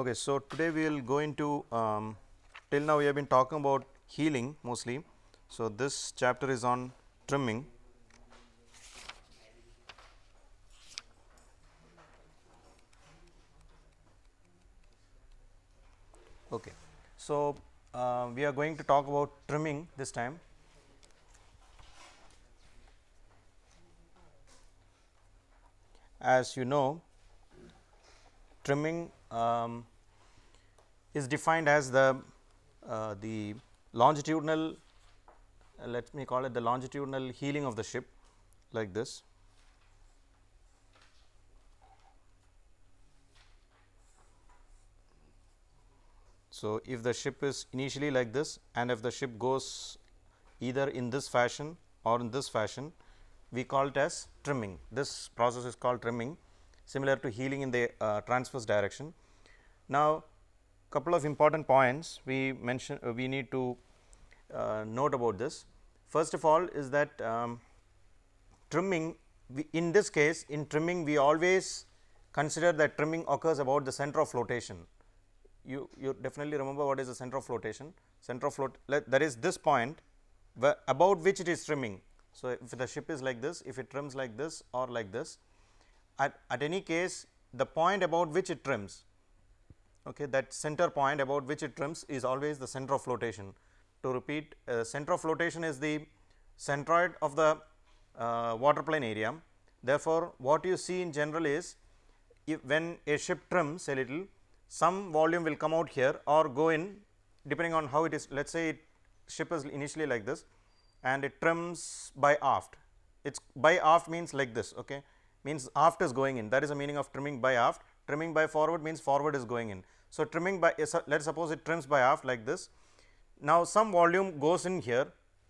Okay, so today we will go into um, till now we have been talking about healing mostly. So this chapter is on trimming. Okay, so uh, we are going to talk about trimming this time. As you know, trimming um, is defined as the uh, the longitudinal uh, let me call it the longitudinal healing of the ship like this. So, if the ship is initially like this and if the ship goes either in this fashion or in this fashion, we call it as trimming. This process is called trimming similar to healing in the uh, transverse direction. Now, couple of important points we mention uh, we need to uh, note about this. First of all is that um, trimming in this case in trimming we always consider that trimming occurs about the center of flotation. You, you definitely remember what is the center of flotation, center of float let, that is this point where about which it is trimming. So, if the ship is like this, if it trims like this or like this, at, at any case the point about which it trims okay that center point about which it trims is always the center of flotation to repeat uh, center of flotation is the centroid of the uh, water plane area therefore what you see in general is when a ship trims a little some volume will come out here or go in depending on how it is let us say it ship is initially like this and it trims by aft it is by aft means like this okay means aft is going in that is the meaning of trimming by aft trimming by forward means forward is going in. So, trimming by let us suppose it trims by aft like this. Now, some volume goes in here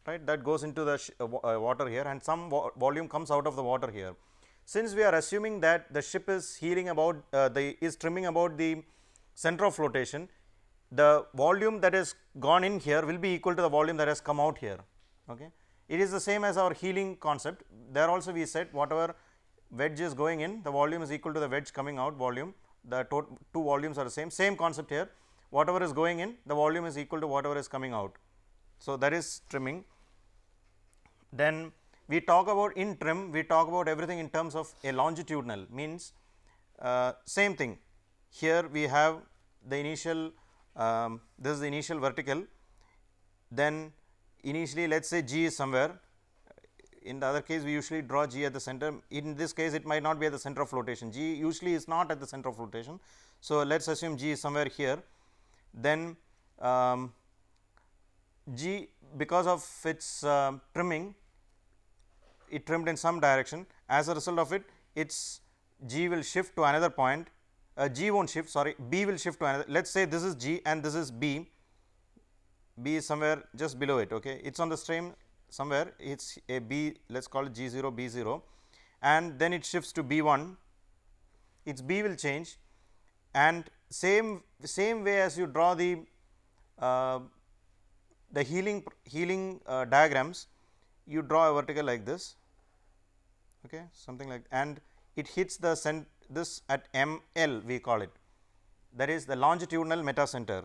right that goes into the uh, uh, water here and some volume comes out of the water here. Since we are assuming that the ship is healing about uh, the is trimming about the center of flotation, the volume that has gone in here will be equal to the volume that has come out here. Okay. It is the same as our healing concept there also we said whatever wedge is going in the volume is equal to the wedge coming out volume the two volumes are the same same concept here whatever is going in the volume is equal to whatever is coming out. So, that is trimming. Then we talk about in trim we talk about everything in terms of a longitudinal means uh, same thing here we have the initial um, this is the initial vertical then initially let us say g is somewhere in the other case we usually draw g at the center. In this case it might not be at the center of flotation, g usually is not at the center of flotation. So, let us assume g is somewhere here then um, g because of its uh, trimming it trimmed in some direction as a result of it its g will shift to another point uh, g will not shift sorry b will shift to another let us say this is g and this is b b is somewhere just below it okay it is on the same somewhere it is a B let us call it G0 B0 and then it shifts to B1 its B will change and same same way as you draw the uh, the healing healing uh, diagrams you draw a vertical like this okay something like and it hits the cent this at ML we call it that is the longitudinal metacenter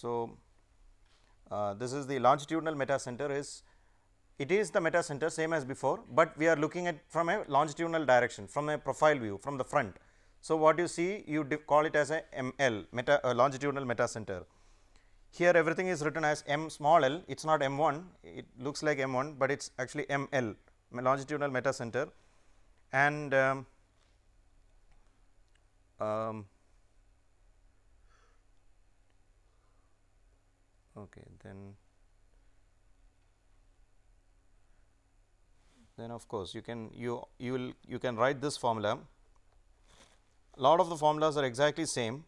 So, uh, this is the longitudinal meta center is it is the meta center same as before, but we are looking at from a longitudinal direction from a profile view from the front. So, what you see you call it as a ML meta uh, longitudinal meta center. Here everything is written as M small l it is not M 1 it looks like M 1, but it is actually ML longitudinal meta center and um, um, okay then then of course you can you you will you can write this formula lot of the formulas are exactly same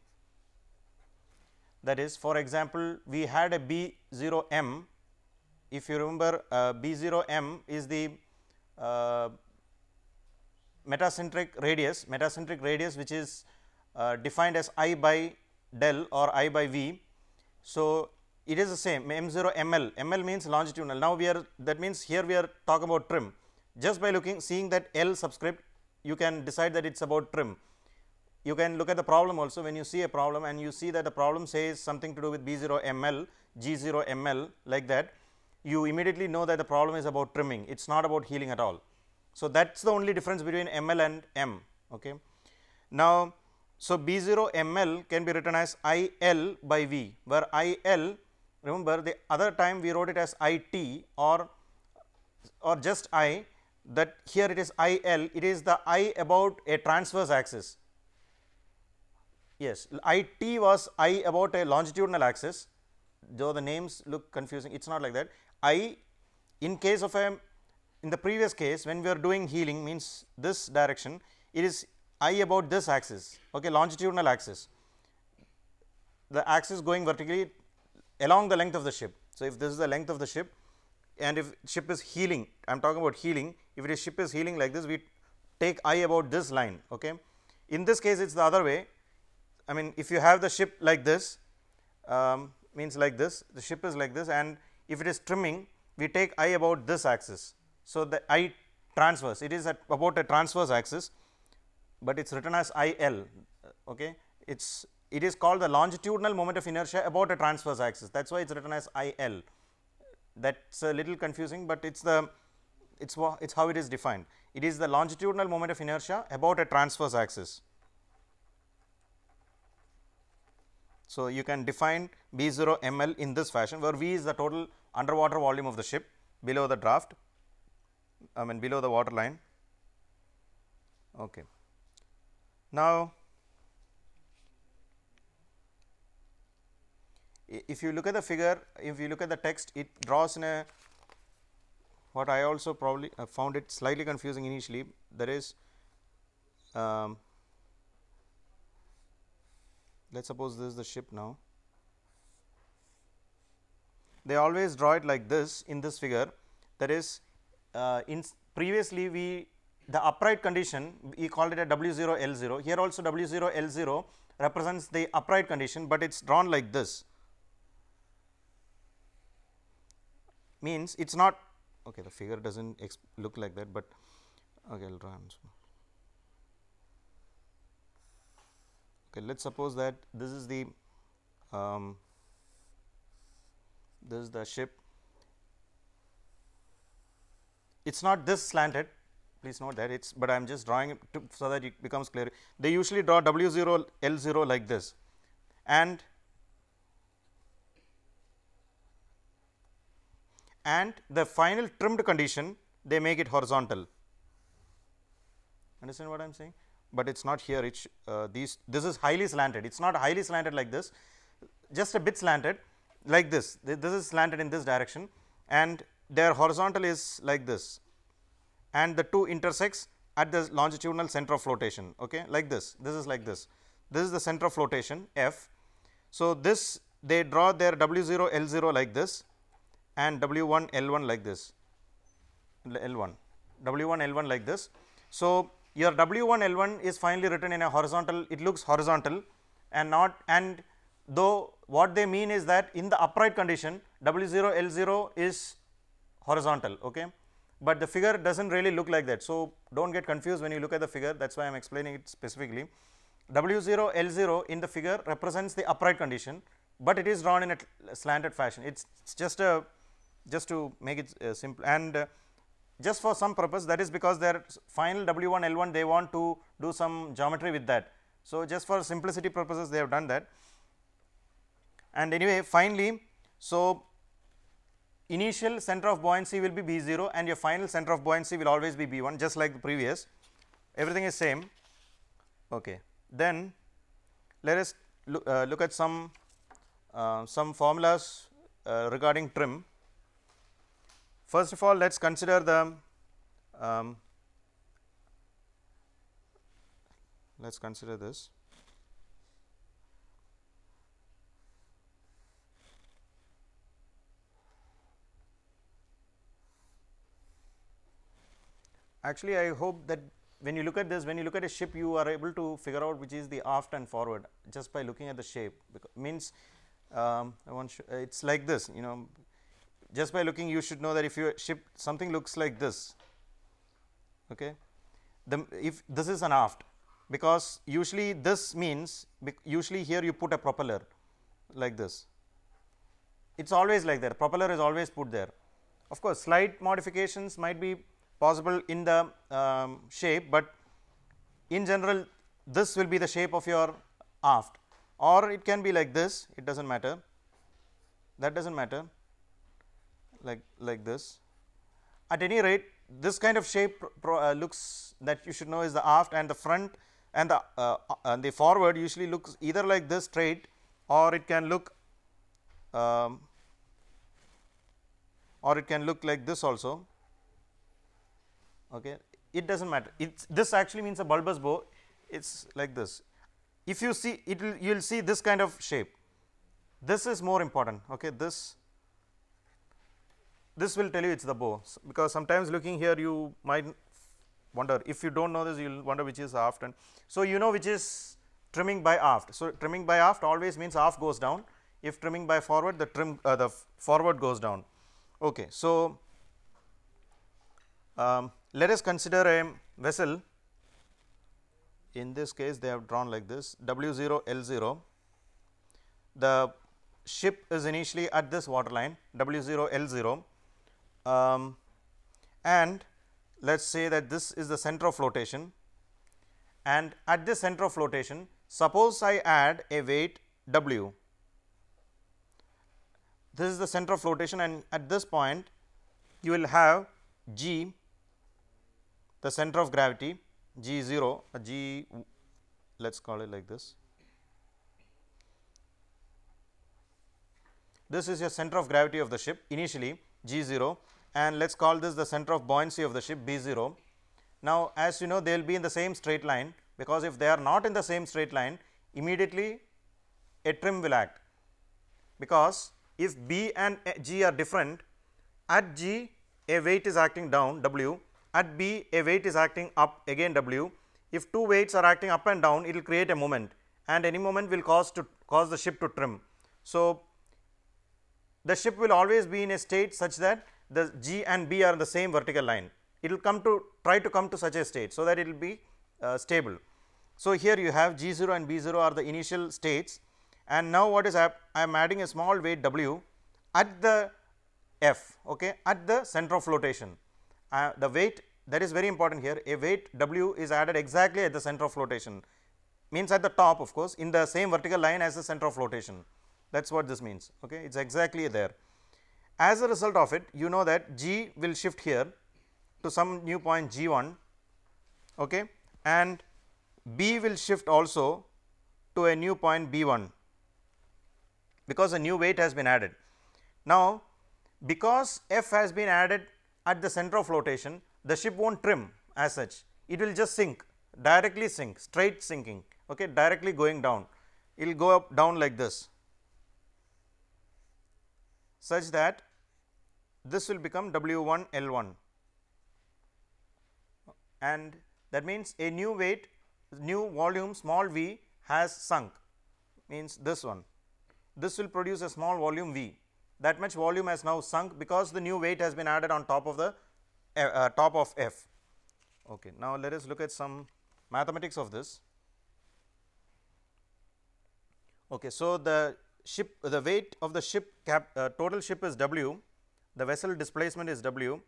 that is for example we had a b0m if you remember uh, b0m is the uh, metacentric radius metacentric radius which is uh, defined as i by del or i by v so it is the same M0 ML, ML means longitudinal. Now, we are that means here we are talking about trim. Just by looking seeing that L subscript you can decide that it is about trim. You can look at the problem also when you see a problem and you see that the problem says something to do with B0 ML, G0 ML like that you immediately know that the problem is about trimming it is not about healing at all. So, that is the only difference between ML and M. Okay. Now, so B0 ML can be written as IL by V where IL remember the other time we wrote it as I t or or just I that here it is I L it is the I about a transverse axis. Yes I t was I about a longitudinal axis though the names look confusing it is not like that I in case of a in the previous case when we are doing healing means this direction it is I about this axis okay longitudinal axis the axis going vertically along the length of the ship. So, if this is the length of the ship and if ship is healing, I am talking about healing, if it is ship is healing like this, we take i about this line. Okay. In this case, it is the other way. I mean, if you have the ship like this, um, means like this, the ship is like this and if it is trimming, we take i about this axis. So, the i transverse, it is at about a transverse axis, but it is written as i l, okay. it is it is called the longitudinal moment of inertia about a transverse axis that is why it is written as IL that is a little confusing, but it is the it is it's how it is defined. It is the longitudinal moment of inertia about a transverse axis. So, you can define B 0 m l in this fashion where V is the total underwater volume of the ship below the draft I mean below the water line. Okay. Now, if you look at the figure, if you look at the text, it draws in a what I also probably uh, found it slightly confusing initially. There um, let us suppose this is the ship now. They always draw it like this in this figure. That is, uh, in previously we the upright condition we called it a W0 L0. Here also W0 L0 represents the upright condition, but it's drawn like this means it is not okay the figure does not look like that, but okay, I will Okay, let us suppose that this is the um, this is the ship it is not this slanted please note that it is, but I am just drawing it so that it becomes clear. They usually draw W 0 L 0 like this and and the final trimmed condition they make it horizontal. Understand what I am saying? But it is not here, uh, these this is highly slanted, it is not highly slanted like this, just a bit slanted like this, this is slanted in this direction and their horizontal is like this and the two intersects at the longitudinal center of flotation okay like this this is like this this is the center of flotation f so this they draw their w0 l0 like this and W1 L1 like this L1 W1 L1 like this. So, your W1 L1 is finally written in a horizontal it looks horizontal and not and though what they mean is that in the upright condition W0 L0 is horizontal okay but the figure does not really look like that. So, do not get confused when you look at the figure that is why I am explaining it specifically. W0 L0 in the figure represents the upright condition, but it is drawn in a slanted fashion it is just a just to make it uh, simple and uh, just for some purpose that is because their final W1 L1 they want to do some geometry with that. So, just for simplicity purposes they have done that and anyway finally, so initial center of buoyancy will be B0 and your final center of buoyancy will always be B1 just like the previous everything is same. Okay. Then let us look, uh, look at some uh, some formulas uh, regarding trim. First of all, let us consider the um, let us consider this. Actually, I hope that when you look at this, when you look at a ship, you are able to figure out which is the aft and forward just by looking at the shape. Because means, um, I want it's like this. You know, just by looking you should know that if you ship something looks like this okay the if this is an aft because usually this means usually here you put a propeller like this it is always like that propeller is always put there of course slight modifications might be possible in the um, shape but in general this will be the shape of your aft or it can be like this it does not matter that does not matter like like this. At any rate, this kind of shape uh, looks that you should know is the aft and the front and the uh, uh, and the forward usually looks either like this straight or it can look um, or it can look like this also. Okay, it does not matter. It's this actually means a bulbous bow. It's like this. If you see it, will, you will see this kind of shape. This is more important. Okay, this this will tell you it is the bow because sometimes looking here you might wonder if you do not know this you will wonder which is aft and so you know which is trimming by aft. So, trimming by aft always means aft goes down if trimming by forward the trim uh, the forward goes down. Okay. So, um, let us consider a vessel in this case they have drawn like this W 0 L 0 the ship is initially at this water line W 0 L 0 um, and let us say that this is the center of flotation and at this center of flotation suppose I add a weight W. This is the center of flotation and at this point you will have G the center of gravity G 0 G let us call it like this. This is your center of gravity of the ship initially G0 and let us call this the center of buoyancy of the ship B0. Now, as you know they will be in the same straight line because if they are not in the same straight line immediately a trim will act because if B and G are different at G a weight is acting down W at B a weight is acting up again W if two weights are acting up and down it will create a moment and any moment will cause to cause the ship to trim. So, the ship will always be in a state such that the G and B are in the same vertical line. It will come to try to come to such a state so that it will be uh, stable. So, here you have G0 and B0 are the initial states and now what is I am adding a small weight W at the F okay at the center of flotation. Uh, the weight that is very important here a weight W is added exactly at the center of flotation means at the top of course in the same vertical line as the center of flotation that is what this means okay it is exactly there. As a result of it you know that g will shift here to some new point g1 okay and b will shift also to a new point b1 because a new weight has been added. Now because f has been added at the center of flotation the ship will not trim as such it will just sink directly sink straight sinking okay directly going down it will go up down like this such that this will become W 1 L 1 and that means a new weight new volume small v has sunk means this one. This will produce a small volume v that much volume has now sunk because the new weight has been added on top of the uh, uh, top of f. Okay. Now, let us look at some mathematics of this. Okay, so, the ship the weight of the ship cap, uh, total ship is W, the vessel displacement is W,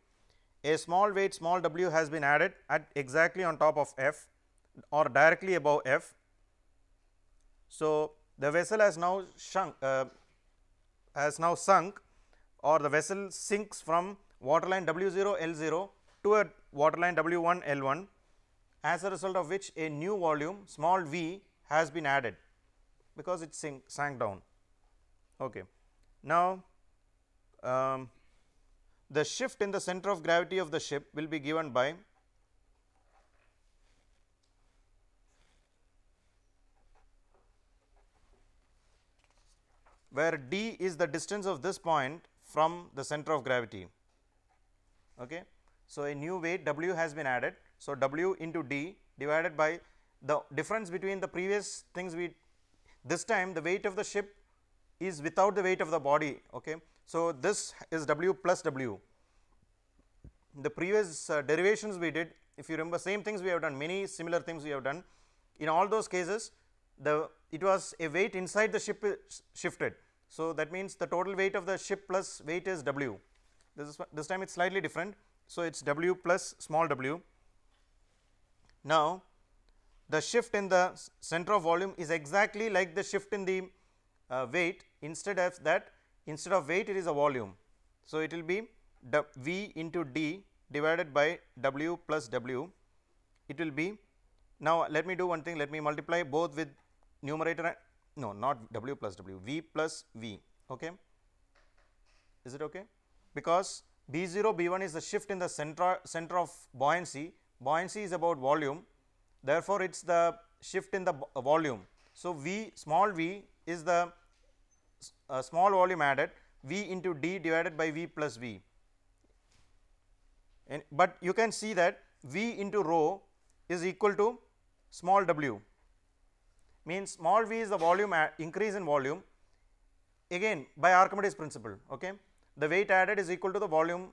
a small weight small w has been added at exactly on top of F or directly above F. So, the vessel has now sunk uh, has now sunk or the vessel sinks from waterline W0 L0 to a waterline W1 L1 as a result of which a new volume small v has been added because it sink, sank down. Okay. Now, um, the shift in the center of gravity of the ship will be given by where d is the distance of this point from the center of gravity. Okay. So, a new weight w has been added. So, w into d divided by the difference between the previous things we this time the weight of the ship is without the weight of the body. Okay. So, this is W plus W. The previous uh, derivations we did if you remember same things we have done many similar things we have done in all those cases the it was a weight inside the ship shifted. So, that means the total weight of the ship plus weight is W this is this time it is slightly different. So, it is W plus small w. Now, the shift in the center of volume is exactly like the shift in the uh, weight instead of that instead of weight it is a volume. So, it will be V into D divided by W plus W it will be now let me do one thing let me multiply both with numerator and no not W plus W V plus V ok. Is it ok? Because B 0 B 1 is the shift in the center center of buoyancy buoyancy is about volume therefore, it is the shift in the volume. So, V small v is the a small volume added V into D divided by V plus V. And, but you can see that V into rho is equal to small w means small v is the volume uh, increase in volume again by Archimedes principle okay the weight added is equal to the volume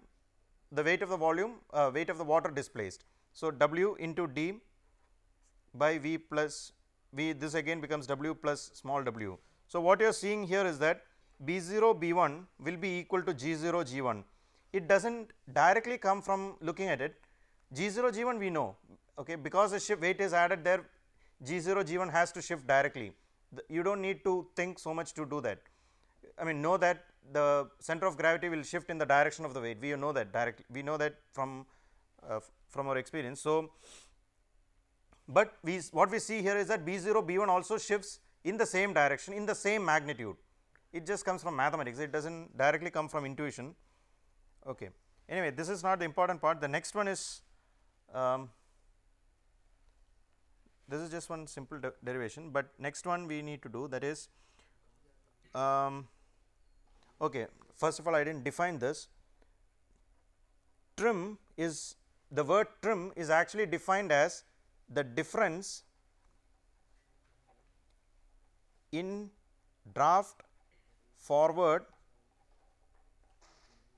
the weight of the volume uh, weight of the water displaced. So, w into d by v plus v this again becomes w plus small w. So, what you are seeing here is that B0 B1 will be equal to G0 G1. It does not directly come from looking at it. G0 G1 we know okay because the shift weight is added there G0 G1 has to shift directly. The, you do not need to think so much to do that. I mean know that the center of gravity will shift in the direction of the weight we know that directly we know that from uh, from our experience. So, but we what we see here is that B0 B1 also shifts in the same direction in the same magnitude. It just comes from mathematics, it does not directly come from intuition. Okay. Anyway, this is not the important part. The next one is um, this is just one simple de derivation, but next one we need to do that is um, okay. First of all, I did not define this. Trim is the word trim is actually defined as the difference in draft forward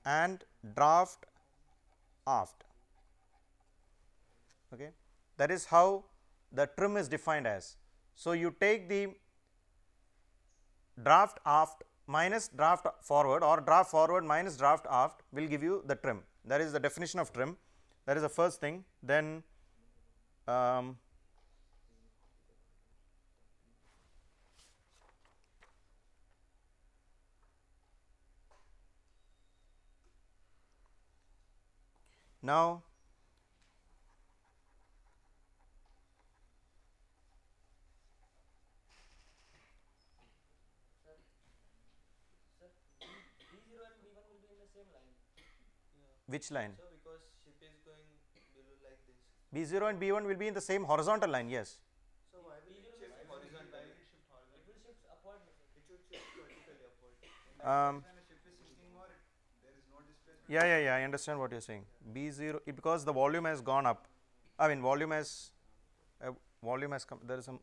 and draft aft. Okay. That is how the trim is defined as. So, you take the draft aft minus draft forward or draft forward minus draft aft will give you the trim. That is the definition of trim. That is the first thing. Then um, Now, Which line? So because ship is going below like this. B0 and B1 will be in the same horizontal line, yes. So why will it shift horizontally? It will shift upward. It should shift vertically upward. Um, yeah, yeah, yeah, I understand what you are saying. B0, because the volume has gone up, I mean volume has, uh, volume has come, there is some,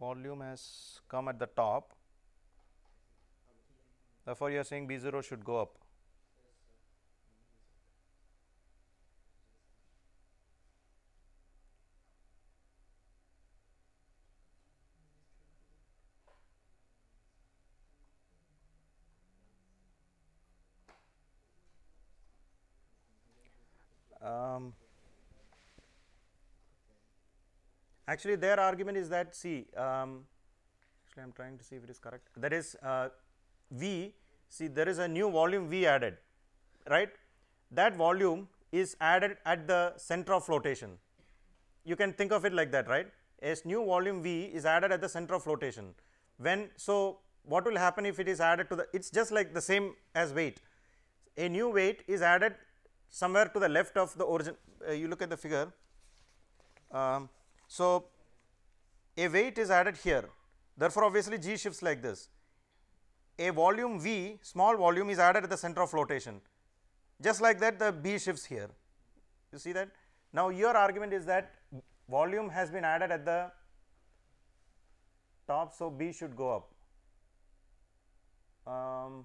volume has come at the top, therefore you are saying B0 should go up. Actually, their argument is that see, um, actually, I am trying to see if it is correct. That is, uh, V, see, there is a new volume V added, right? That volume is added at the center of flotation. You can think of it like that, right? As new volume V is added at the center of flotation. When so, what will happen if it is added to the? It's just like the same as weight. A new weight is added somewhere to the left of the origin. Uh, you look at the figure. Um, so, a weight is added here therefore, obviously g shifts like this. A volume V small volume is added at the center of flotation just like that the B shifts here you see that. Now, your argument is that volume has been added at the top so B should go up. Um,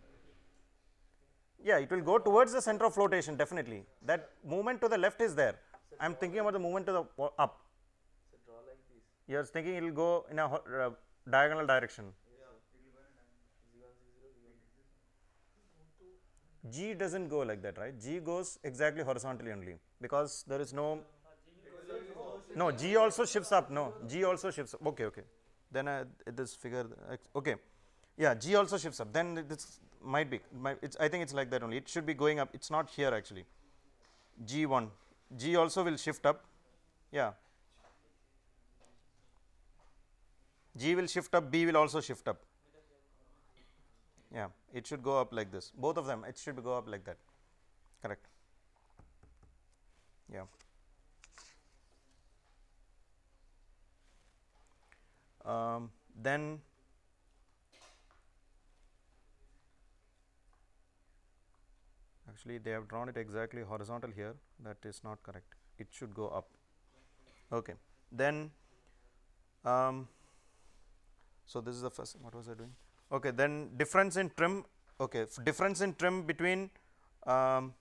Yeah, it will go towards the center of flotation definitely. That movement to the left is there. So I am thinking about the movement to the up. So draw like this. You are thinking it will go in a uh, diagonal direction. Yeah. G doesn't go like that, right? G goes exactly horizontally only because there is no. No, G also shifts up. No, G also shifts. Up. Okay, okay. Then uh, this figure. Uh, okay, yeah, G also shifts up. Then this might be might I think it's like that only it should be going up it's not here actually g1 g also will shift up yeah g will shift up b will also shift up yeah it should go up like this both of them it should go up like that correct yeah um, then actually they have drawn it exactly horizontal here that is not correct it should go up okay then um, so this is the first what was I doing okay then difference in trim okay difference in trim between um,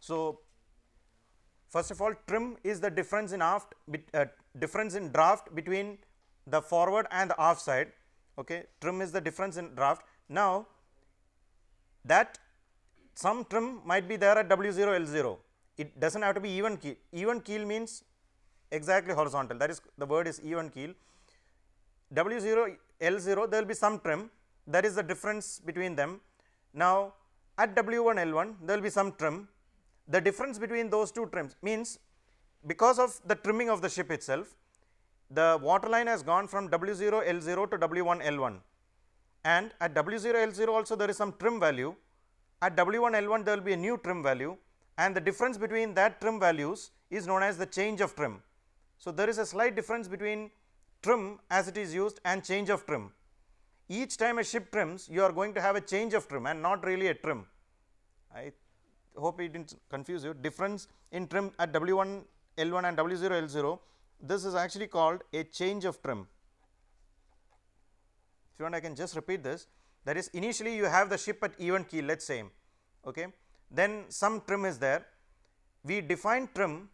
so first of all trim is the difference in aft uh, difference in draft between the forward and the off side okay trim is the difference in draft now that some trim might be there at w0 l0 it does not have to be even keel even keel means exactly horizontal that is the word is even keel w0 l0 there will be some trim that is the difference between them now at w1 l1 there will be some trim the difference between those two trims means because of the trimming of the ship itself the water line has gone from W0 L0 to W1 L1 and at W0 L0 also there is some trim value at W1 L1 there will be a new trim value and the difference between that trim values is known as the change of trim. So, there is a slight difference between trim as it is used and change of trim. Each time a ship trims you are going to have a change of trim and not really a trim. I hope it did not confuse you difference in trim at W1 L1 and W0 L0 this is actually called a change of trim. If you want I can just repeat this that is initially you have the ship at even keel let us say okay. then some trim is there. We define trim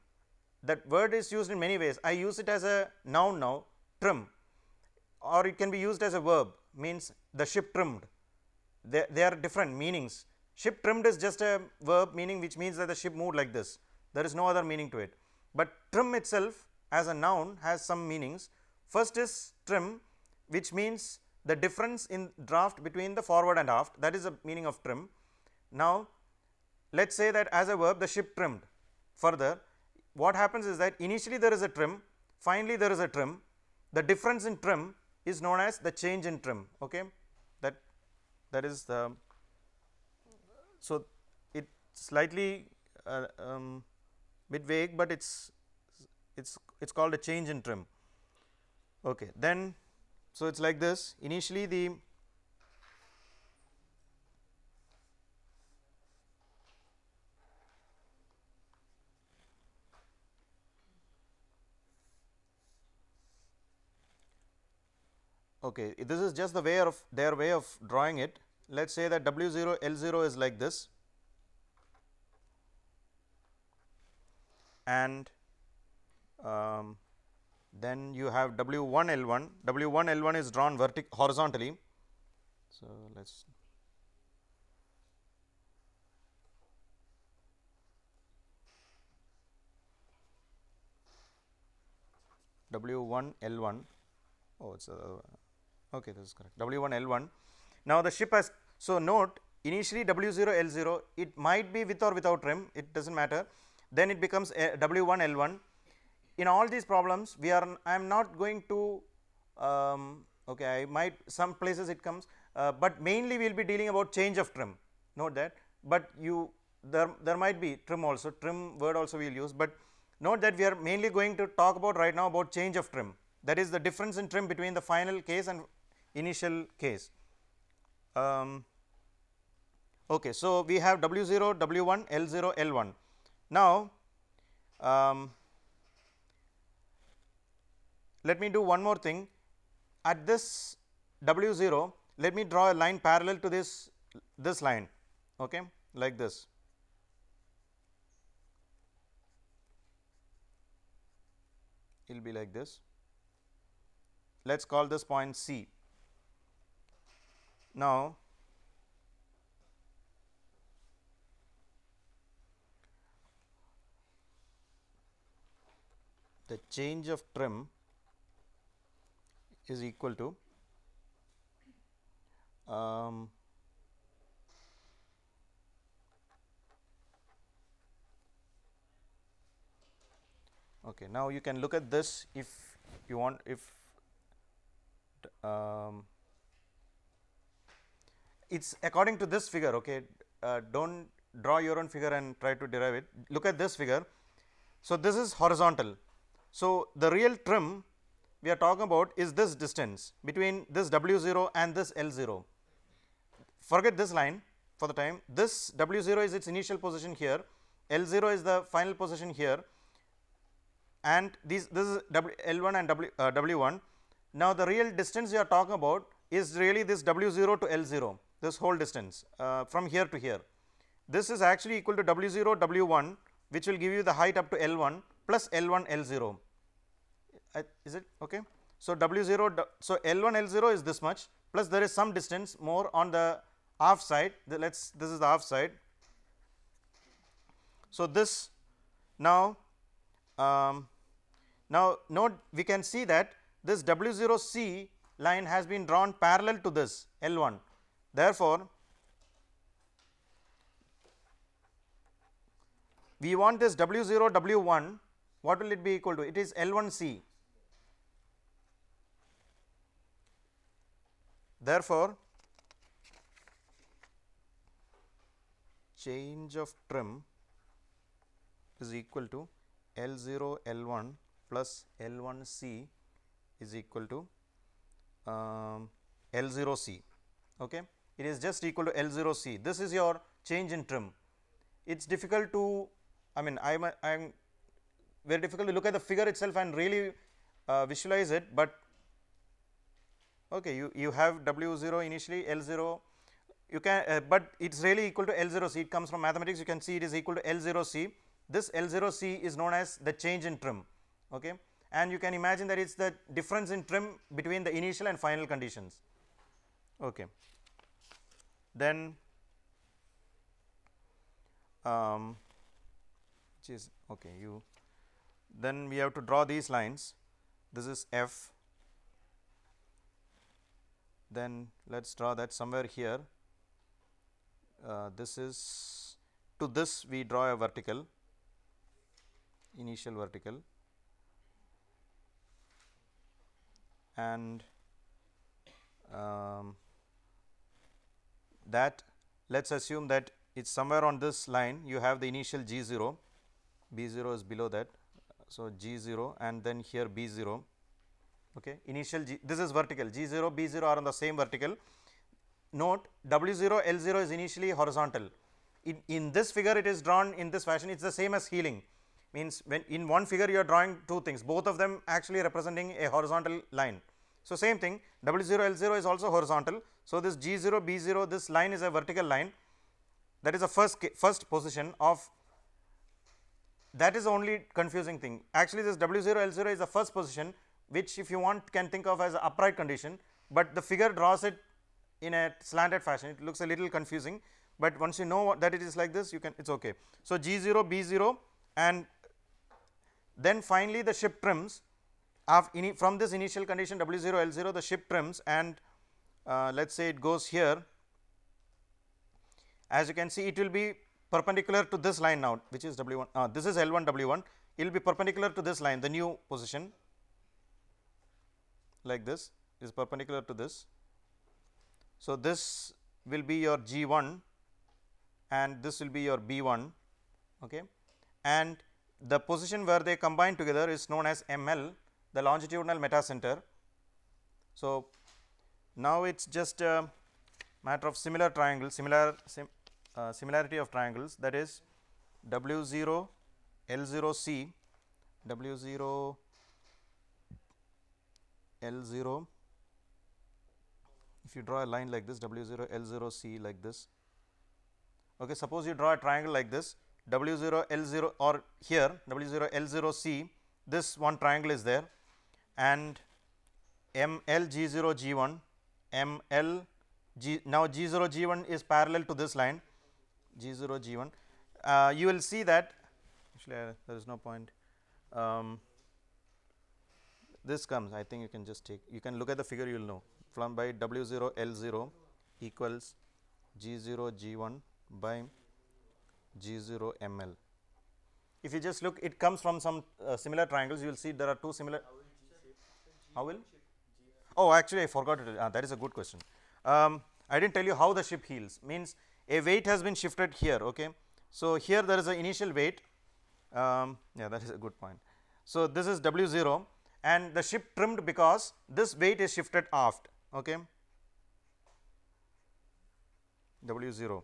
that word is used in many ways I use it as a noun now trim or it can be used as a verb means the ship trimmed they, they are different meanings ship trimmed is just a verb meaning which means that the ship moved like this there is no other meaning to it. But trim itself as a noun has some meanings. First is trim which means the difference in draft between the forward and aft that is the meaning of trim. Now let us say that as a verb the ship trimmed further what happens is that initially there is a trim finally there is a trim the difference in trim is known as the change in trim okay that that is the so it's slightly uh, um, bit vague but it's it's it is called a change in trim. Okay. Then so it is like this initially the okay this is just the way of their way of drawing it let us say that w0 l0 is like this and um, then you have W 1 L 1, W 1 L 1 is drawn vertic horizontally. So, let us W 1 L 1, oh it is uh, okay this is correct, W 1 L 1. Now, the ship has, so note initially W 0 L 0 it might be with or without rim. it does not matter, then it becomes uh, W 1 L 1 in all these problems we are I am not going to um, okay I might some places it comes uh, but mainly we will be dealing about change of trim note that but you there there might be trim also trim word also we will use but note that we are mainly going to talk about right now about change of trim that is the difference in trim between the final case and initial case. Um, okay, so we have W0, W1, L0, L1. Now, um, let me do one more thing. At this W 0, let me draw a line parallel to this, this line okay, like this. It will be like this. Let us call this point C. Now, the change of trim is equal to um, okay now you can look at this if you want if um, it's according to this figure okay uh, don't draw your own figure and try to derive it look at this figure so this is horizontal so the real trim we are talking about is this distance between this W0 and this L0. Forget this line for the time, this W0 is its initial position here, L0 is the final position here and these this is w, L1 and w, uh, W1. Now, the real distance you are talking about is really this W0 to L0, this whole distance uh, from here to here. This is actually equal to W0, W1 which will give you the height up to L1 plus L1, L0 is it okay? So, W0, so L1, L0 is this much plus there is some distance more on the half side, let us this is the half side. So, this now, um, now note we can see that this W0C line has been drawn parallel to this L1. Therefore, we want this W0, W1, what will it be equal to? It is L1C. Therefore, change of trim is equal to L 0 L 1 plus L 1 C is equal to um, L 0 C. Okay. It is just equal to L 0 C. This is your change in trim. It is difficult to I mean I am very difficult to look at the figure itself and really uh, visualize it, but okay you you have w0 initially l0 you can uh, but it's really equal to l0c it comes from mathematics you can see it is equal to l0c this l0c is known as the change in trim okay and you can imagine that it's the difference in trim between the initial and final conditions okay then um, which is okay you then we have to draw these lines this is f then let us draw that somewhere here. Uh, this is to this we draw a vertical initial vertical and um, that let us assume that it is somewhere on this line you have the initial g 0 b 0 is below that. So, g 0 and then here b 0 okay initial G, this is vertical G0 B0 are on the same vertical note W0 L0 is initially horizontal in, in this figure it is drawn in this fashion it is the same as healing means when in one figure you are drawing two things both of them actually representing a horizontal line. So, same thing W0 L0 is also horizontal. So, this G0 B0 this line is a vertical line that is the first first position of that is only confusing thing actually this W0 L0 is the first position which if you want can think of as upright condition, but the figure draws it in a slanted fashion. It looks a little confusing, but once you know that it is like this, you can it is okay. So, G0, B0 and then finally, the ship trims from this initial condition W0, L0 the ship trims and uh, let us say it goes here. As you can see it will be perpendicular to this line now which is W1, uh, this is L1, W1 it will be perpendicular to this line the new position like this is perpendicular to this. So, this will be your G 1 and this will be your B 1 okay. and the position where they combine together is known as ML the longitudinal metacenter. So, now it is just a matter of similar triangle similar sim, uh, similarity of triangles that is W 0 L 0 C W 0 L 0 if you draw a line like this W 0 L 0 C like this. Okay, suppose you draw a triangle like this W 0 L 0 or here W 0 L 0 C this one triangle is there and M L G 0 G 1 M L G now G 0 G 1 is parallel to this line G 0 G 1 uh, you will see that actually uh, there is no point um, this comes I think you can just take you can look at the figure you will know from by W 0 L 0 equals G 0 G 1 by G 0 M L. If you just look it comes from some uh, similar triangles you will see there are two similar how will oh actually I forgot it ah, that is a good question. Um, I did not tell you how the ship heals means a weight has been shifted here okay. So, here there is an initial weight um, yeah that is a good point. So, this is W 0 and the ship trimmed because this weight is shifted aft okay w0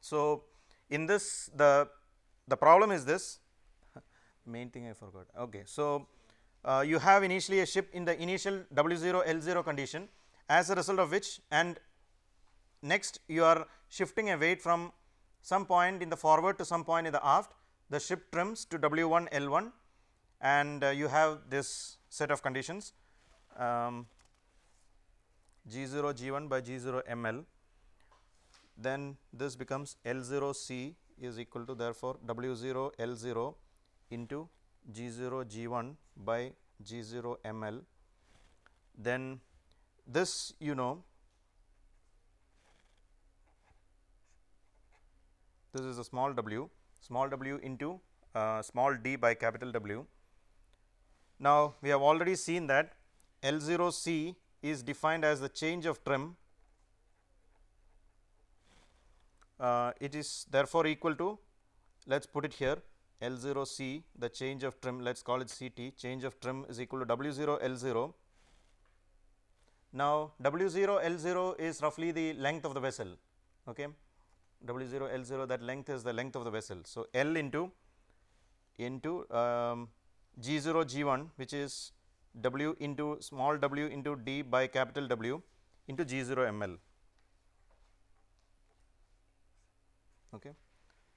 so in this the the problem is this main thing i forgot okay so uh, you have initially a ship in the initial w0 l0 condition as a result of which and next you are shifting a weight from some point in the forward to some point in the aft the ship trims to W1 L1 and uh, you have this set of conditions um, G0 G1 by G0 ML then this becomes L0 C is equal to therefore W0 L0 into G0 G1 by G0 ML then this you know this is a small w small w into uh, small d by capital W. Now, we have already seen that L 0 C is defined as the change of trim. Uh, it is therefore equal to let us put it here L 0 C the change of trim let us call it C t change of trim is equal to W 0 L 0. Now, W 0 L 0 is roughly the length of the vessel. Okay. W 0 L 0 that length is the length of the vessel. So, L into into um, G 0 G 1 which is W into small w into D by capital W into G 0 M L. Okay.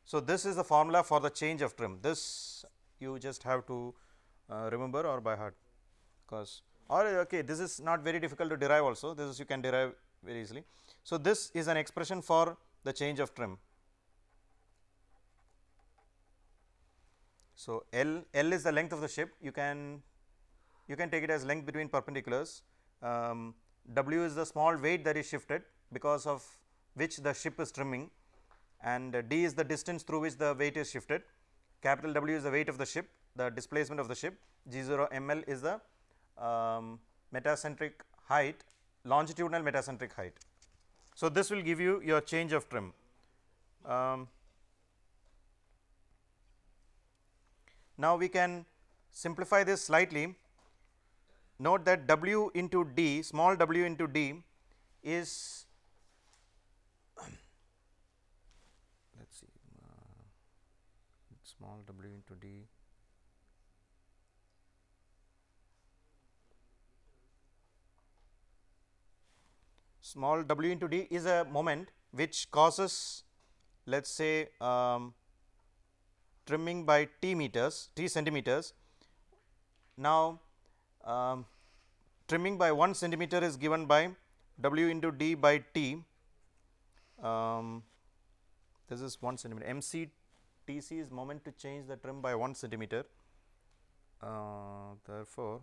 So, this is the formula for the change of trim this you just have to uh, remember or by heart because or okay this is not very difficult to derive also this is you can derive very easily. So, this is an expression for the change of trim. So, L, L is the length of the ship you can you can take it as length between perpendiculars, um, W is the small weight that is shifted because of which the ship is trimming and D is the distance through which the weight is shifted, capital W is the weight of the ship, the displacement of the ship, G 0 M L is the um, metacentric height, longitudinal metacentric height. So, this will give you your change of trim. Um, now, we can simplify this slightly. Note that W into D, small w into D is small w into d is a moment which causes let us say um, trimming by t meters, t centimeters. Now, um, trimming by 1 centimeter is given by w into d by t, um, this is 1 centimeter, mc tc is moment to change the trim by 1 centimeter. Uh, therefore,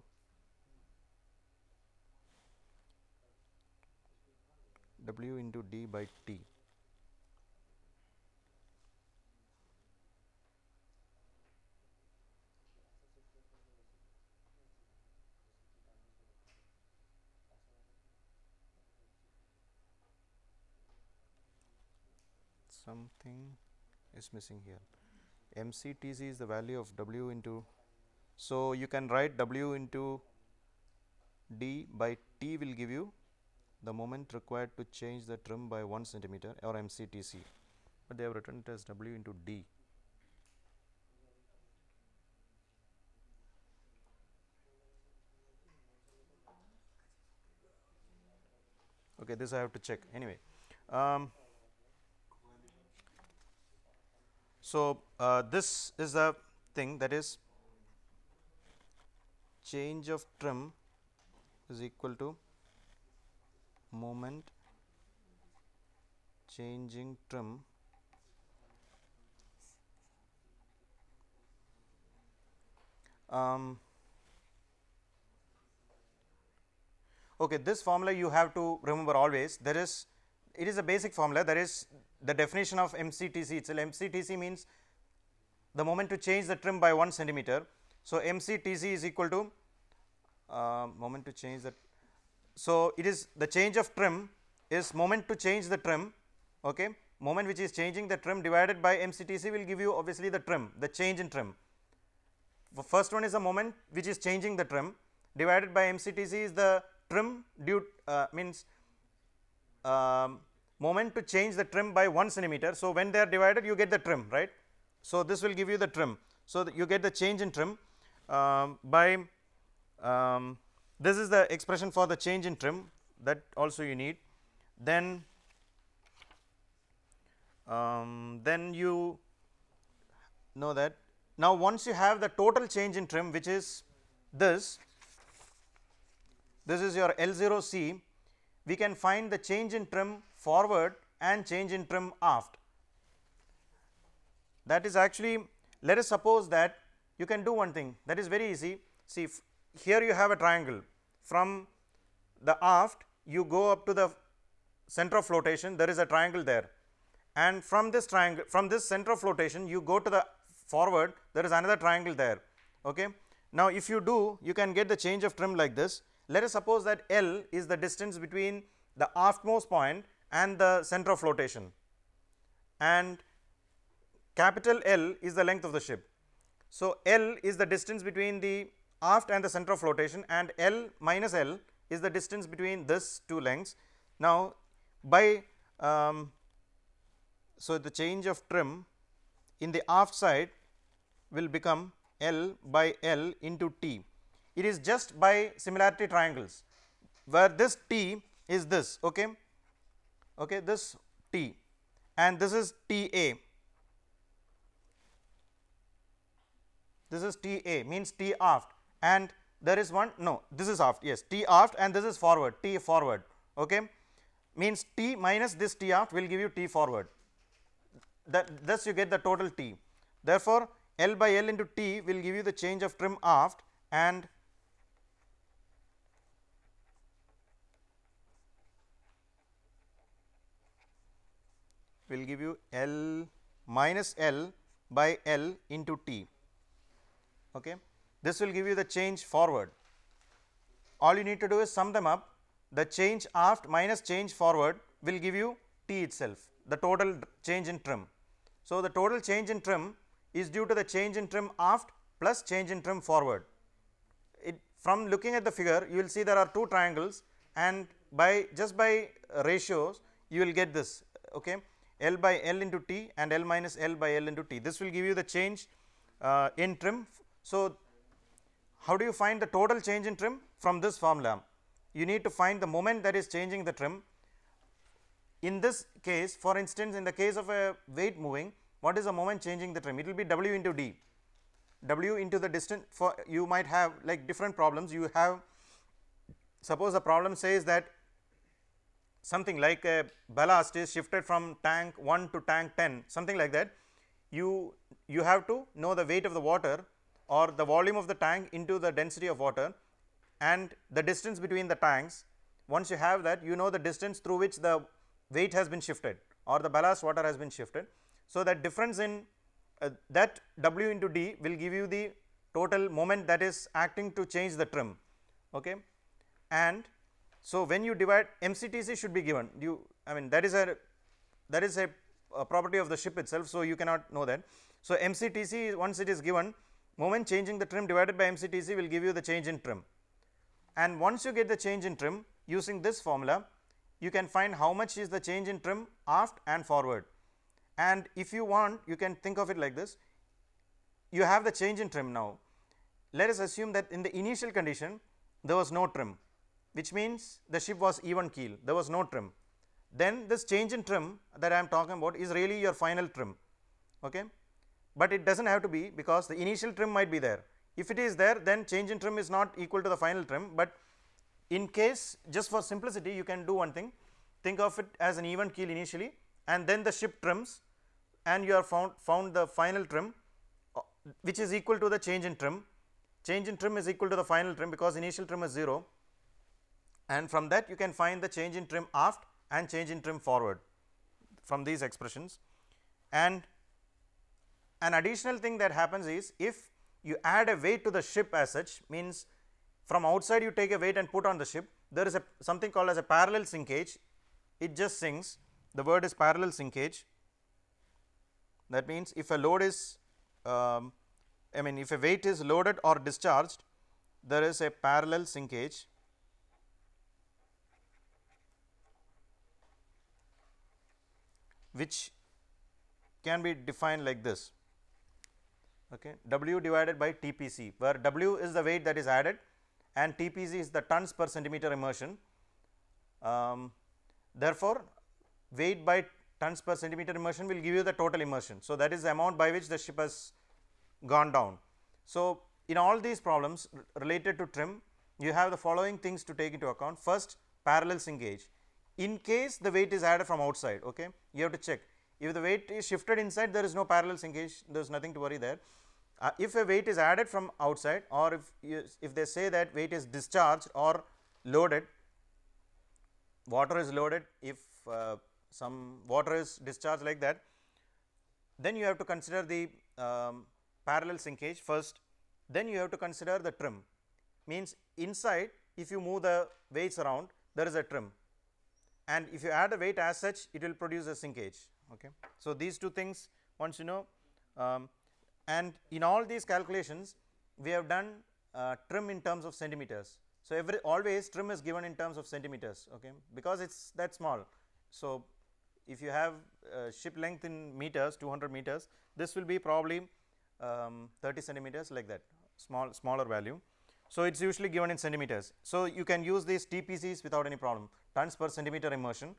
w into d by t. something is missing here MCTC is the value of W into so you can write W into D by T will give you the moment required to change the trim by 1 centimeter or MCTC, but they have written it as W into D. Okay, this I have to check anyway. Um, so, uh, this is the thing that is change of trim is equal to Moment changing trim um, okay this formula you have to remember always there is it is a basic formula there is the definition of MCTC itself MCTC means the moment to change the trim by 1 centimeter. So, MCTC is equal to uh, moment to change the so, it is the change of trim is moment to change the trim okay moment which is changing the trim divided by MCTC will give you obviously the trim the change in trim. The first one is the moment which is changing the trim divided by MCTC is the trim due uh, means uh, moment to change the trim by 1 centimeter. So, when they are divided you get the trim right. So, this will give you the trim. So, you get the change in trim um, by um, this is the expression for the change in trim that also you need. Then, um, then you know that now once you have the total change in trim which is this, this is your L0C, we can find the change in trim forward and change in trim aft. That is actually let us suppose that you can do one thing that is very easy. See here you have a triangle from the aft you go up to the center of flotation there is a triangle there and from this triangle from this center of flotation you go to the forward there is another triangle there okay now if you do you can get the change of trim like this let us suppose that l is the distance between the aftmost point and the center of flotation and capital L is the length of the ship so l is the distance between the aft and the center of flotation and L minus L is the distance between this two lengths. Now, by um, so the change of trim in the aft side will become L by L into T. It is just by similarity triangles where this T is this okay okay this T and this is TA this is TA means T aft and there is one no this is aft yes t aft and this is forward t forward okay means t minus this t aft will give you t forward that thus you get the total t therefore l by l into t will give you the change of trim aft and will give you l minus l by l into t okay this will give you the change forward. All you need to do is sum them up. The change aft minus change forward will give you T itself, the total change in trim. So, the total change in trim is due to the change in trim aft plus change in trim forward. It, from looking at the figure, you will see there are two triangles and by just by uh, ratios, you will get this. Okay. L by L into T and L minus L by L into T. This will give you the change uh, in trim. So, how do you find the total change in trim? From this formula, you need to find the moment that is changing the trim. In this case, for instance, in the case of a weight moving, what is the moment changing the trim? It will be W into D, W into the distance for you might have like different problems. You have, suppose the problem says that something like a ballast is shifted from tank 1 to tank 10, something like that. You, you have to know the weight of the water or the volume of the tank into the density of water and the distance between the tanks. Once you have that, you know the distance through which the weight has been shifted or the ballast water has been shifted. So, that difference in uh, that W into D will give you the total moment that is acting to change the trim. Okay. And so, when you divide MCTC should be given you I mean that is a that is a, a property of the ship itself. So, you cannot know that. So, MCTC once it is given moment changing the trim divided by MCTC will give you the change in trim. And once you get the change in trim using this formula, you can find how much is the change in trim aft and forward. And if you want, you can think of it like this. You have the change in trim now. Let us assume that in the initial condition, there was no trim, which means the ship was even keel, there was no trim. Then this change in trim that I am talking about is really your final trim. Okay? but it does not have to be because the initial trim might be there. If it is there then change in trim is not equal to the final trim, but in case just for simplicity you can do one thing think of it as an even keel initially and then the ship trims and you are found found the final trim uh, which is equal to the change in trim change in trim is equal to the final trim because initial trim is 0 and from that you can find the change in trim aft and change in trim forward from these expressions and an additional thing that happens is if you add a weight to the ship as such means from outside you take a weight and put on the ship there is a something called as a parallel sinkage it just sinks the word is parallel sinkage that means if a load is um, I mean if a weight is loaded or discharged there is a parallel sinkage which can be defined like this okay, W divided by TPC where W is the weight that is added and TPC is the tons per centimeter immersion. Um, therefore, weight by tons per centimeter immersion will give you the total immersion. So, that is the amount by which the ship has gone down. So, in all these problems related to trim, you have the following things to take into account. First, parallel sinkage. In case the weight is added from outside, okay, you have to check. If the weight is shifted inside, there is no parallel sinkage, there is nothing to worry there. Uh, if a weight is added from outside or if, you, if they say that weight is discharged or loaded, water is loaded, if uh, some water is discharged like that, then you have to consider the um, parallel sinkage first, then you have to consider the trim. Means inside if you move the weights around there is a trim and if you add a weight as such it will produce a sinkage. Okay. So, these two things once you know um, and in all these calculations we have done uh, trim in terms of centimeters. So, every always trim is given in terms of centimeters okay, because it is that small. So, if you have uh, ship length in meters 200 meters this will be probably um, 30 centimeters like that small smaller value. So, it is usually given in centimeters. So, you can use these TPCs without any problem tons per centimeter immersion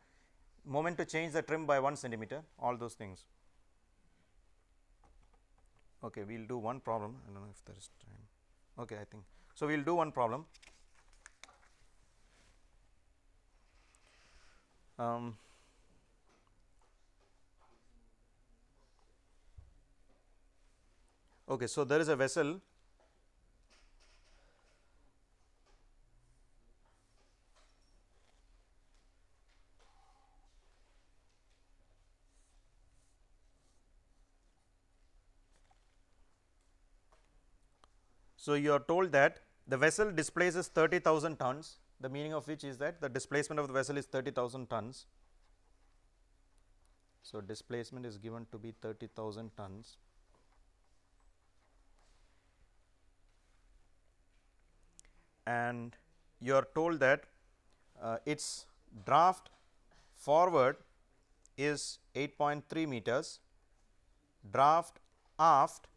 moment to change the trim by 1 centimeter all those things okay we will do one problem I do not know if there is time okay I think. So, we will do one problem um, okay so there is a vessel So, you are told that the vessel displaces 30,000 tons, the meaning of which is that the displacement of the vessel is 30,000 tons. So, displacement is given to be 30,000 tons. and you are told that uh, its draft forward is 8.3 meters, draft aft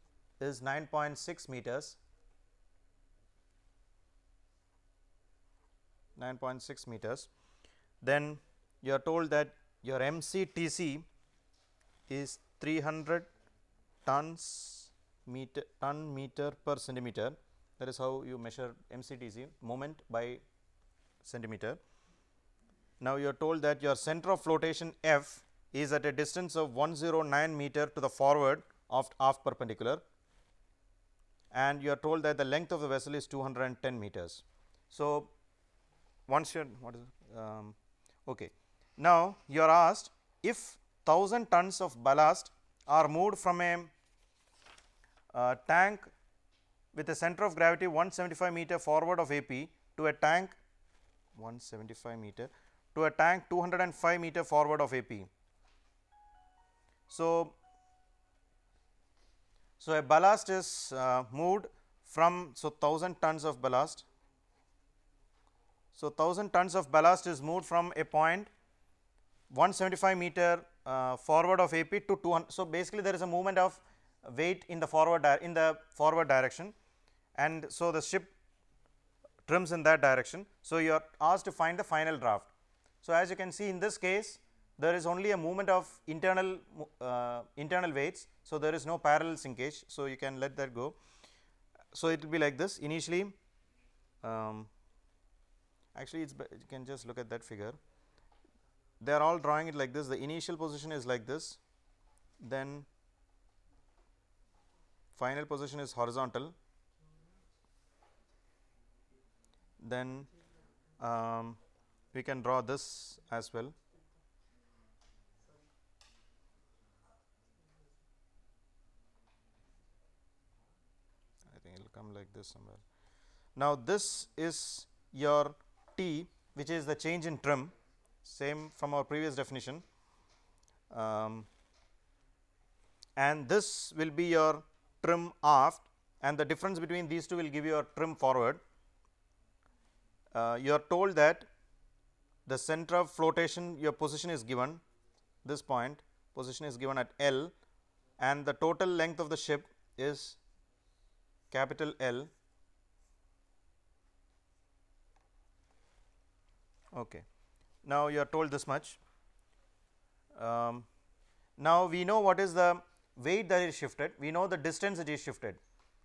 is 9.6 meters 9.6 meters, then you are told that your MCTC is 300 tons meter ton meter per centimeter that is how you measure MCTC moment by centimeter. Now, you are told that your center of flotation F is at a distance of 109 meter to the forward of perpendicular and you are told that the length of the vessel is 210 meters. So, once you are what is um, okay. Now, you are asked if 1000 tons of ballast are moved from a uh, tank with a center of gravity 175 meter forward of AP to a tank 175 meter to a tank 205 meter forward of AP. So, so a ballast is uh, moved from so 1000 tons of ballast so, 1000 tons of ballast is moved from a point 175 meter uh, forward of AP to 200. So, basically there is a movement of weight in the forward in the forward direction and so the ship trims in that direction. So, you are asked to find the final draft. So, as you can see in this case there is only a movement of internal uh, internal weights. So, there is no parallel sinkage. So, you can let that go. So, it will be like this initially um, actually it's you can just look at that figure they are all drawing it like this the initial position is like this then final position is horizontal then um, we can draw this as well I think it will come like this somewhere now this is your T which is the change in trim same from our previous definition um, and this will be your trim aft and the difference between these two will give you your trim forward. Uh, you are told that the center of flotation your position is given this point position is given at L and the total length of the ship is capital L Okay. Now you are told this much. Um, now we know what is the weight that is shifted, we know the distance that is shifted.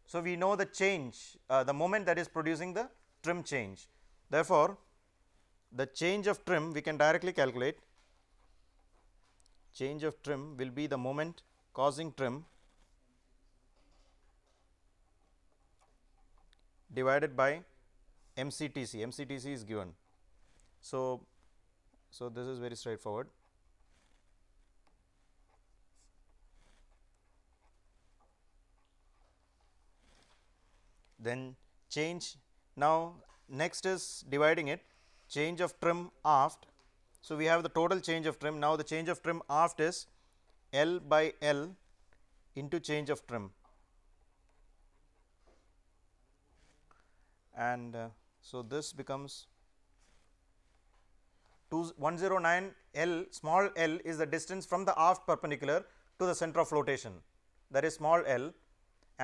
So, we know the change, uh, the moment that is producing the trim change. Therefore, the change of trim we can directly calculate, change of trim will be the moment causing trim divided by MCTC, MCTC is given. So, so this is very straightforward. Then change now next is dividing it change of trim aft. So, we have the total change of trim now the change of trim aft is L by L into change of trim and uh, so this becomes 109 L small l is the distance from the aft perpendicular to the center of flotation that is small l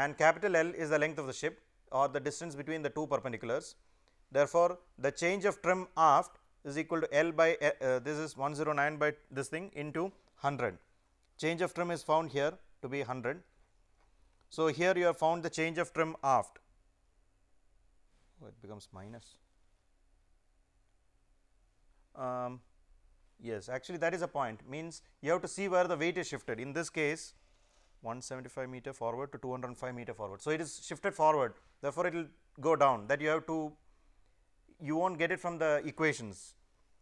and capital L is the length of the ship or the distance between the two perpendiculars. Therefore, the change of trim aft is equal to L by uh, uh this is 109 by this thing into 100. Change of trim is found here to be 100. So, here you have found the change of trim aft, oh, it becomes minus um, yes actually that is a point means you have to see where the weight is shifted in this case 175 meter forward to 205 meter forward. So, it is shifted forward therefore, it will go down that you have to you will not get it from the equations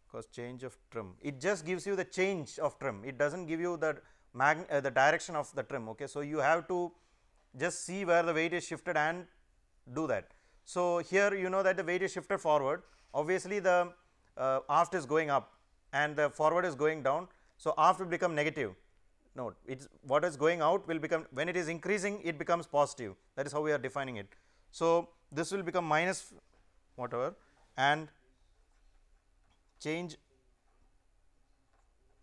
because change of trim it just gives you the change of trim it does not give you the mag uh, the direction of the trim. Okay. So, you have to just see where the weight is shifted and do that. So, here you know that the weight is shifted forward obviously, the uh, aft is going up and the forward is going down. So, aft will become negative no it is what is going out will become when it is increasing it becomes positive that is how we are defining it. So, this will become minus whatever and change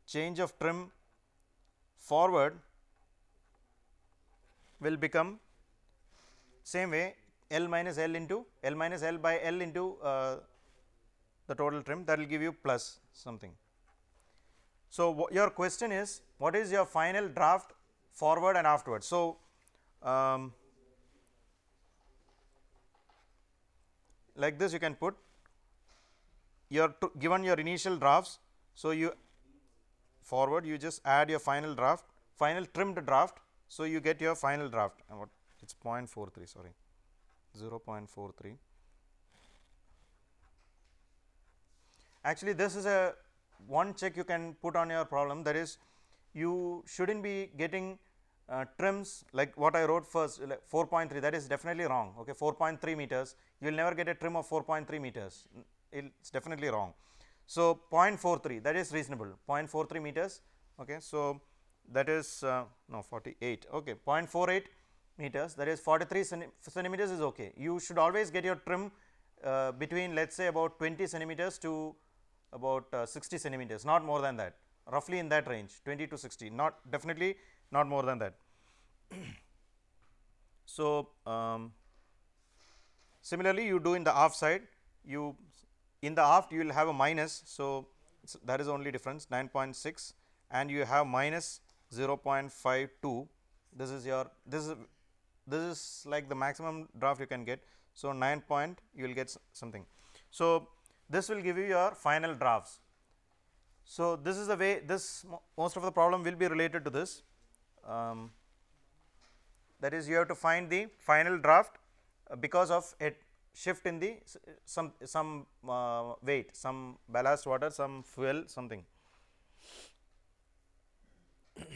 change of trim forward will become same way L minus L into L minus L by L into uh, the total trim that will give you plus something. So, your question is what is your final draft forward and afterwards. So, um, like this you can put your given your initial drafts. So, you forward you just add your final draft final trimmed draft. So, you get your final draft and what it is 0.43 sorry 0.43 Actually, this is a one check you can put on your problem that is you should not be getting uh, trims like what I wrote first like 4.3 that is definitely wrong okay 4.3 meters you will never get a trim of 4.3 meters it is definitely wrong. So, 0.43 that is reasonable 0.43 meters okay. So, that is uh, no 48 okay 0.48 meters that is 43 centimeters is okay. You should always get your trim uh, between let us say about 20 centimeters to about uh, 60 centimeters, not more than that, roughly in that range 20 to 60, not definitely not more than that. so, um, similarly, you do in the aft side, you in the aft you will have a minus. So, that is only difference 9.6 and you have minus 0.52 this is your this is this is like the maximum draft you can get. So, 9 point you will get something. So, this will give you your final drafts. So, this is the way this most of the problem will be related to this. Um, that is you have to find the final draft uh, because of a shift in the some some uh, weight, some ballast water, some fuel something.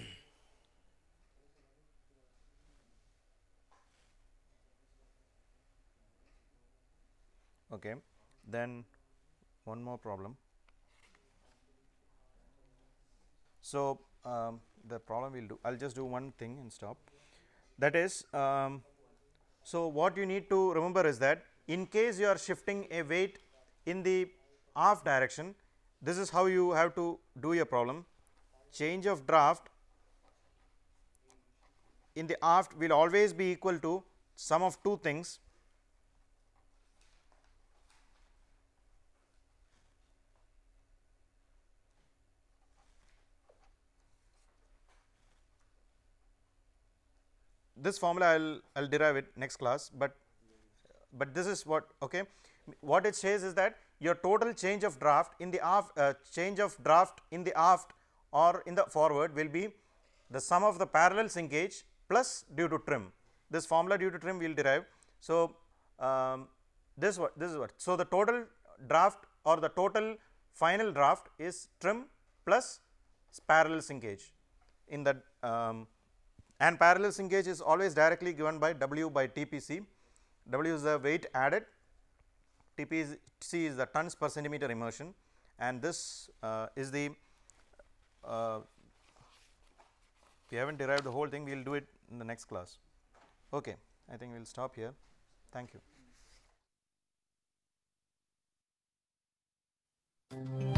okay then one more problem. So, um, the problem we will do I will just do one thing and stop that is um, so what you need to remember is that in case you are shifting a weight in the aft direction this is how you have to do your problem change of draft in the aft will always be equal to sum of two things this formula I'll I'll derive it next class, but but this is what okay. What it says is that your total change of draft in the aft uh, change of draft in the aft or in the forward will be the sum of the parallel sinkage plus due to trim. This formula due to trim we will derive. So, um, this what this is what. So, the total draft or the total final draft is trim plus parallel sinkage in the um, and parallel sinkage is always directly given by W by TPC. W is the weight added, TPC is the tons per centimeter immersion and this uh, is the, uh, we have not derived the whole thing, we will do it in the next class. Okay, I think we will stop here. Thank you.